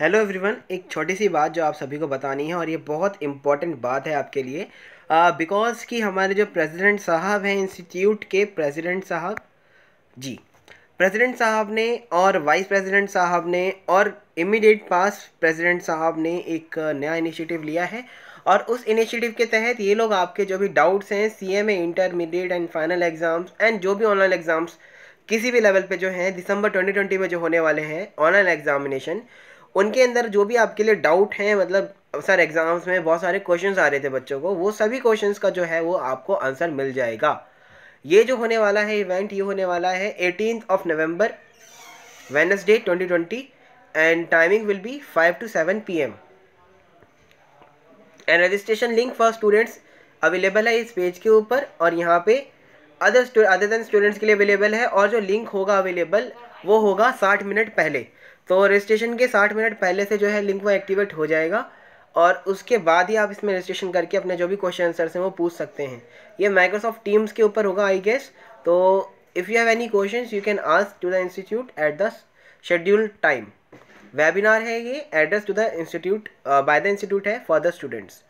hello everyone एक छोटी सी बात जो आप सभी को बतानी है और ये बहुत इम्पॉर्टेंट बात है आपके लिए बिकॉज़ uh, कि हमारे जो प्रेसिडेंट साहब हैं इंस्टीट्यूट के प्रेसिडेंट साहब जी प्रेसिडेंट साहब ने और वाइस प्रेसिडेंट साहब ने और इमीडिएट पास प्रेसिडेंट साहब ने एक नया इनिशिएटिव लिया है और उस इनिशिएटिव के तहत ये लोग आपके जो भी डाउट्स हैं C M A intermediate and final exams and जो भी ऑनलाइन एग्ज़ाम्स किसी भी लेवल पे जो हैं दिसंबर 2020 में जो होने वाले हैं ऑनलाइन एग्जामिनेशन उनके अंदर जो भी आपके लिए डाउट हैं मतलब सर एग्ज़ाम्स में बहुत सारे क्वेश्चंस आ रहे थे बच्चों को वो सभी क्वेश्चंस का जो है वो आपको आंसर मिल जाएगा ये जो होने वाला है इवेंट ये होने वाला है eighteen of November Wednesday twenty twenty and timing will be five to seven P M and registration link for students available है इस पेज के ऊपर और यहाँ पे अदर अदर देन स्टूडेंट्स के लिए अवेलेबल है और जो लिंक होगा अवेलेबल वो होगा साठ मिनट पहले तो रजिस्ट्रेशन के साठ मिनट पहले से जो है लिंक वो एक्टिवेट हो जाएगा और उसके बाद ही आप इसमें रजिस्ट्रेशन करके अपने जो भी क्वेश्चन आंसर्स हैं वो पूछ सकते हैं ये माइक्रोसॉफ्ट टीम्स के ऊपर होगा आई गेस तो if you have any question you can ask to the institute at the scheduled time webinar है ये address to the institute by the institute है फॉर द स्टूडेंट्स